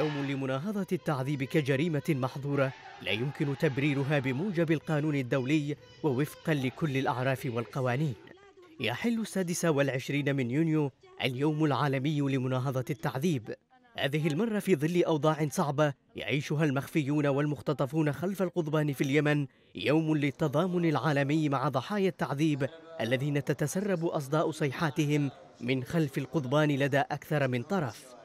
يوم لمناهضة التعذيب كجريمة محظورة لا يمكن تبريرها بموجب القانون الدولي ووفقا لكل الأعراف والقوانين يحل السادس والعشرين من يونيو اليوم العالمي لمناهضة التعذيب هذه المرة في ظل أوضاع صعبة يعيشها المخفيون والمختطفون خلف القضبان في اليمن يوم للتضامن العالمي مع ضحايا التعذيب الذين تتسرب أصداء صيحاتهم من خلف القضبان لدى أكثر من طرف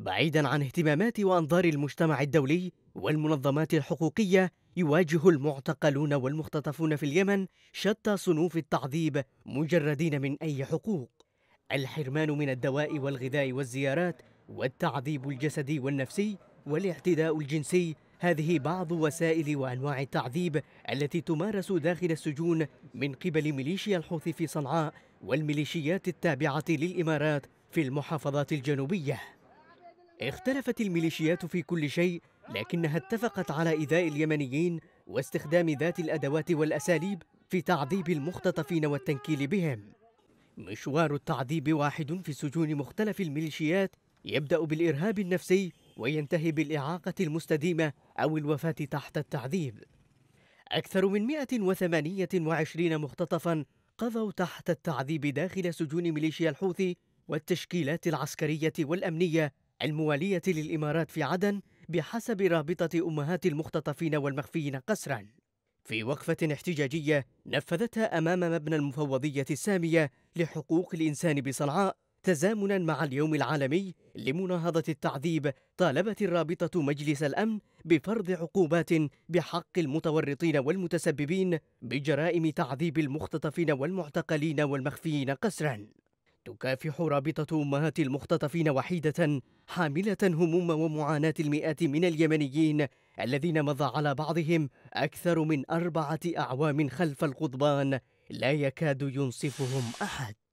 بعيدا عن اهتمامات وانظار المجتمع الدولي والمنظمات الحقوقيه يواجه المعتقلون والمختطفون في اليمن شتى صنوف التعذيب مجردين من اي حقوق الحرمان من الدواء والغذاء والزيارات والتعذيب الجسدي والنفسي والاعتداء الجنسي هذه بعض وسائل وانواع التعذيب التي تمارس داخل السجون من قبل ميليشيا الحوثي في صنعاء والميليشيات التابعه للامارات في المحافظات الجنوبيه اختلفت الميليشيات في كل شيء لكنها اتفقت على إيذاء اليمنيين واستخدام ذات الأدوات والأساليب في تعذيب المختطفين والتنكيل بهم مشوار التعذيب واحد في سجون مختلف الميليشيات يبدأ بالإرهاب النفسي وينتهي بالإعاقة المستديمة أو الوفاة تحت التعذيب أكثر من 128 مختطفاً قضوا تحت التعذيب داخل سجون ميليشيا الحوثي والتشكيلات العسكرية والأمنية الموالية للإمارات في عدن بحسب رابطة أمهات المختطفين والمخفيين قسرا في وقفة احتجاجية نفذتها أمام مبنى المفوضية السامية لحقوق الإنسان بصنعاء تزامنا مع اليوم العالمي لمناهضة التعذيب طالبت الرابطة مجلس الأمن بفرض عقوبات بحق المتورطين والمتسببين بجرائم تعذيب المختطفين والمعتقلين والمخفيين قسرا تكافح رابطة أمهات المختطفين وحيدة حاملة هموم ومعاناة المئات من اليمنيين الذين مضى على بعضهم أكثر من أربعة أعوام خلف القضبان لا يكاد ينصفهم أحد